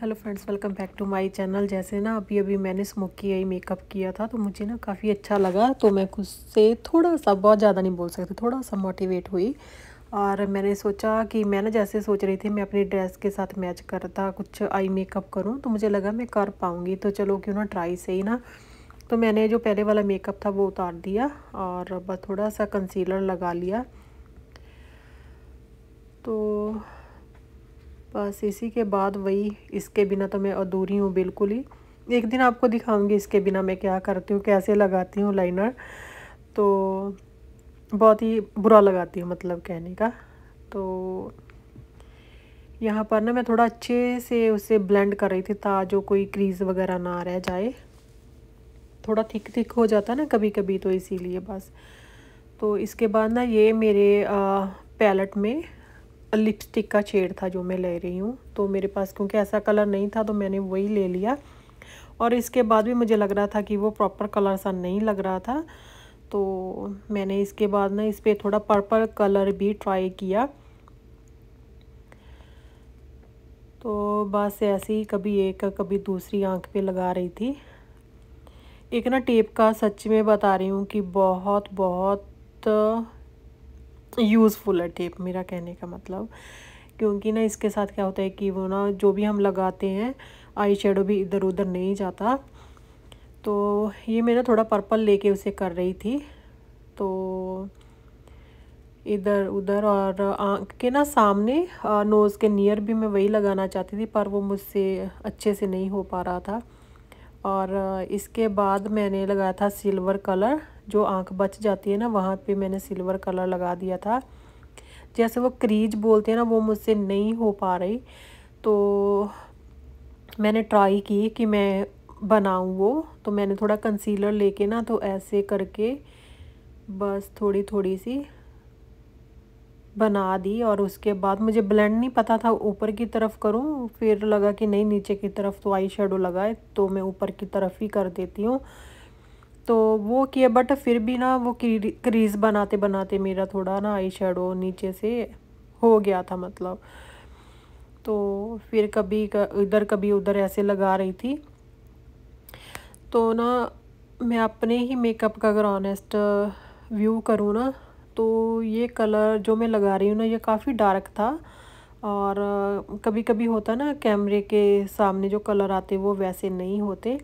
hello friends welcome back to my channel जैसे ना अभी अभी मैंने स्मोकी आई मेकअप किया था तो मुझे ना काफ़ी अच्छा लगा तो मैं खुद से थोड़ा सा बहुत ज़्यादा नहीं बोल सकती थोड़ा सा मोटिवेट हुई और मैंने सोचा कि मैं ना जैसे सोच रही थी मैं अपनी ड्रेस के साथ मैच करता कुछ आई मेकअप करूँ तो मुझे लगा मैं कर पाऊँगी तो चलो क्यों ना ट्राई सही ना तो मैंने जो पहले वाला मेकअप था वो उतार दिया और बस थोड़ा सा कंसीलर लगा लिया तो बस इसी के बाद वही इसके बिना तो मैं अधूरी हूँ बिल्कुल ही एक दिन आपको दिखाऊंगी इसके बिना मैं क्या करती हूँ कैसे लगाती हूँ लाइनर तो बहुत ही बुरा लगाती हूँ मतलब कहने का तो यहाँ पर ना मैं थोड़ा अच्छे से उसे ब्लेंड कर रही थी ता जो कोई क्रीज वगैरह ना रह जाए थोड़ा थिक थिक हो जाता ना कभी कभी तो इसीलिए बस तो इसके बाद ना ये मेरे पैलेट में लिपस्टिक का शेड था जो मैं ले रही हूँ तो मेरे पास क्योंकि ऐसा कलर नहीं था तो मैंने वही ले लिया और इसके बाद भी मुझे लग रहा था कि वो प्रॉपर कलर सा नहीं लग रहा था तो मैंने इसके बाद ना इस पर थोड़ा पर्पल कलर भी ट्राई किया तो बस ऐसे ही कभी एक कभी दूसरी आंख पे लगा रही थी एक ना टेप का सच में बता रही हूँ कि बहुत बहुत यूज़फुल है टेप मेरा कहने का मतलब क्योंकि ना इसके साथ क्या होता है कि वो ना जो भी हम लगाते हैं आई शेडो भी इधर उधर नहीं जाता तो ये मैं ना थोड़ा पर्पल लेके उसे कर रही थी तो इधर उधर और आँख के ना सामने नोज़ के नियर भी मैं वही लगाना चाहती थी पर वो मुझसे अच्छे से नहीं हो पा रहा था और इसके बाद मैंने लगाया था सिल्वर कलर जो आँख बच जाती है ना वहाँ पे मैंने सिल्वर कलर लगा दिया था जैसे वो क्रीज बोलते हैं ना वो मुझसे नहीं हो पा रही तो मैंने ट्राई की कि मैं बनाऊँ वो तो मैंने थोड़ा कंसीलर लेके ना तो ऐसे करके बस थोड़ी थोड़ी सी बना दी और उसके बाद मुझे ब्लेंड नहीं पता था ऊपर की तरफ करूं फिर लगा कि नहीं नीचे की तरफ तो आई शेडो लगाए तो मैं ऊपर की तरफ ही कर देती हूँ तो वो किया बट फिर भी ना वो क्रीज बनाते बनाते मेरा थोड़ा ना आई शेडो नीचे से हो गया था मतलब तो फिर कभी इधर कभी उधर ऐसे लगा रही थी तो ना मैं अपने ही मेकअप का अगर ऑनेस्ट व्यू करूँ ना तो ये कलर जो मैं लगा रही हूँ ना ये काफ़ी डार्क था और कभी कभी होता ना कैमरे के सामने जो कलर आते वो वैसे नहीं होते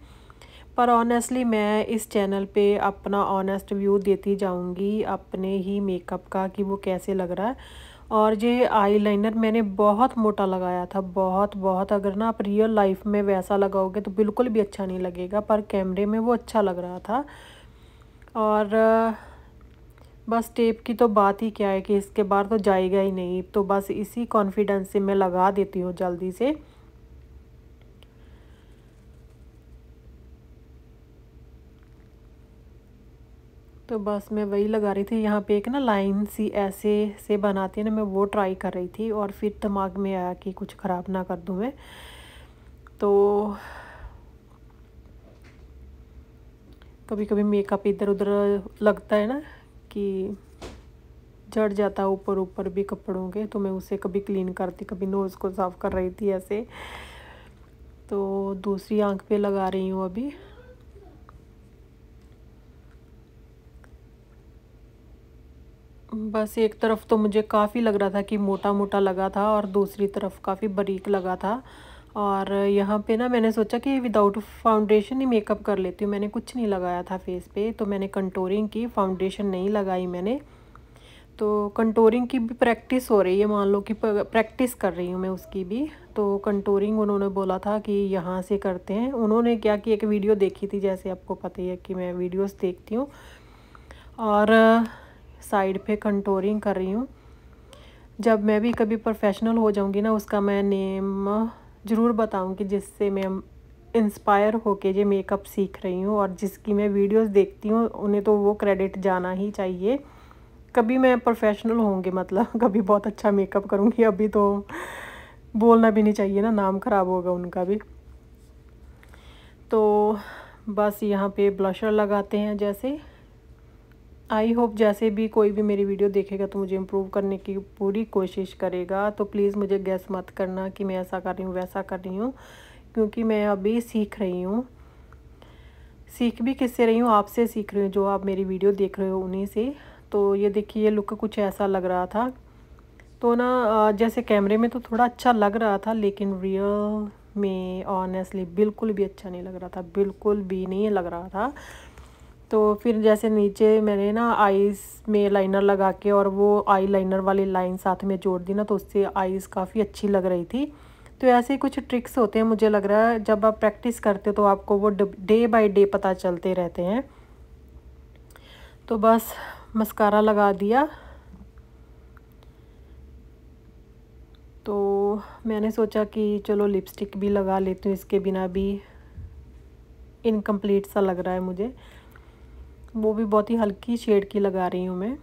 पर ऑनेस्टली मैं इस चैनल पे अपना ऑनेस्ट व्यू देती जाऊंगी अपने ही मेकअप का कि वो कैसे लग रहा है और ये आईलाइनर मैंने बहुत मोटा लगाया था बहुत बहुत अगर ना आप रियल लाइफ में वैसा लगाओगे तो बिल्कुल भी अच्छा नहीं लगेगा पर कैमरे में वो अच्छा लग रहा था और बस टेप की तो बात ही क्या है कि इसके बाहर तो जाएगा ही नहीं तो बस इसी कॉन्फिडेंस से मैं लगा देती हूँ जल्दी से तो बस मैं वही लगा रही थी यहाँ पे एक ना लाइन सी ऐसे से बनाती है ना मैं वो ट्राई कर रही थी और फिर दिमाग में आया कि कुछ ख़राब ना कर दूँ मैं तो कभी कभी मेकअप इधर उधर लगता है ना कि जड़ जाता है ऊपर ऊपर भी कपड़ों के तो मैं उसे कभी क्लीन करती कभी नोज़ को साफ़ कर रही थी ऐसे तो दूसरी आंख पे लगा रही हूँ अभी बस एक तरफ तो मुझे काफ़ी लग रहा था कि मोटा मोटा लगा था और दूसरी तरफ काफ़ी बारीक लगा था और यहाँ पे ना मैंने सोचा कि विदाउट फाउंडेशन ही मेकअप कर लेती हूँ मैंने कुछ नहीं लगाया था फेस पे तो मैंने कंटोरिंग की फाउंडेशन नहीं लगाई मैंने तो कंटोरिंग की भी प्रैक्टिस हो रही है मान लो कि प्रैक्टिस कर रही हूँ मैं उसकी भी तो कंटोरिंग उन्होंने बोला था कि यहाँ से करते हैं उन्होंने क्या कि एक वीडियो देखी थी जैसे आपको पता ही है कि मैं वीडियोज़ देखती हूँ और साइड पे कंटोरिंग कर रही हूँ जब मैं भी कभी प्रोफेशनल हो जाऊँगी ना उसका मैं नेम ज़रूर बताऊँगी जिससे मैं इंस्पायर होके ये मेकअप सीख रही हूँ और जिसकी मैं वीडियोस देखती हूँ उन्हें तो वो क्रेडिट जाना ही चाहिए कभी मैं प्रोफेशनल होंगे मतलब कभी बहुत अच्छा मेकअप करूँगी अभी तो बोलना भी नहीं चाहिए ना नाम ख़राब होगा उनका भी तो बस यहाँ पे ब्लशर लगाते हैं जैसे आई होप जैसे भी कोई भी मेरी वीडियो देखेगा तो मुझे इम्प्रूव करने की पूरी कोशिश करेगा तो प्लीज़ मुझे गैस मत करना कि मैं ऐसा कर रही हूँ वैसा कर रही हूँ क्योंकि मैं अभी सीख रही हूँ सीख भी किससे रही हूँ आपसे सीख रही हूँ जो आप मेरी वीडियो देख रहे हो उन्हीं से तो ये देखिए ये लुक कुछ ऐसा लग रहा था तो ना जैसे कैमरे में तो थोड़ा अच्छा लग रहा था लेकिन रियल में ऑनेस्टली बिल्कुल भी अच्छा नहीं लग रहा था बिल्कुल भी नहीं लग रहा था तो फिर जैसे नीचे मैंने ना आईज में लाइनर लगा के और वो आई लाइनर वाली लाइन साथ में जोड़ दी ना तो उससे आईज काफ़ी अच्छी लग रही थी तो ऐसे कुछ ट्रिक्स होते हैं मुझे लग रहा है जब आप प्रैक्टिस करते हो तो आपको वो डे बाय डे पता चलते रहते हैं तो बस मस्कारा लगा दिया तो मैंने सोचा कि चलो लिपस्टिक भी लगा लेती हूँ इसके बिना भी इनकम्प्लीट सा लग रहा है मुझे वो भी बहुत ही हल्की शेड की लगा रही हूँ मैं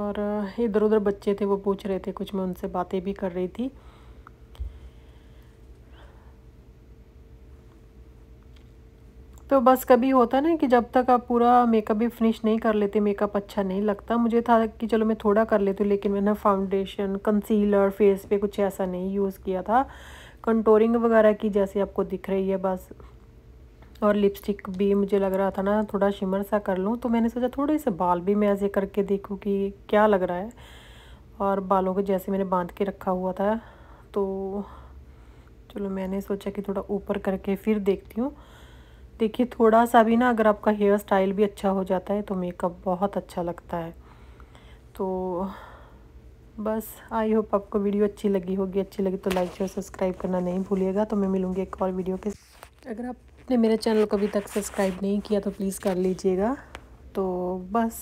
और इधर उधर बच्चे थे वो पूछ रहे थे कुछ मैं उनसे बातें भी कर रही थी तो बस कभी होता ना कि जब तक आप पूरा मेकअप भी फिनिश नहीं कर लेते मेकअप अच्छा नहीं लगता मुझे था कि चलो मैं थोड़ा कर लेती हूँ लेकिन मैंने फाउंडेशन कंसीलर फेस पे कुछ ऐसा नहीं यूज़ किया था कंटोरिंग वगैरह की जैसे आपको दिख रही है बस और लिपस्टिक भी मुझे लग रहा था ना थोड़ा शिमर सा कर लूँ तो मैंने सोचा थोड़े से बाल भी मैं ऐसे करके देखूँ कि क्या लग रहा है और बालों को जैसे मैंने बांध के रखा हुआ था तो चलो मैंने सोचा कि थोड़ा ऊपर करके फिर देखती हूँ देखिए थोड़ा सा भी ना अगर आपका हेयर स्टाइल भी अच्छा हो जाता है तो मेकअप बहुत अच्छा लगता है तो बस आई होप आपको वीडियो अच्छी लगी होगी अच्छी लगी तो लाइक शेयर सब्सक्राइब करना नहीं भूलिएगा तो मैं मिलूँगी एक और वीडियो के अगर आपने मेरे चैनल को अभी तक सब्सक्राइब नहीं किया तो प्लीज़ कर लीजिएगा तो बस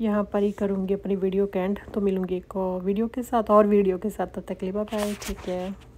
यहाँ पर ही करूँगी अपनी वीडियो के एंड तो मिलूँगी एक वीडियो के साथ और वीडियो के साथ तो तकलीफा लिए ठीक है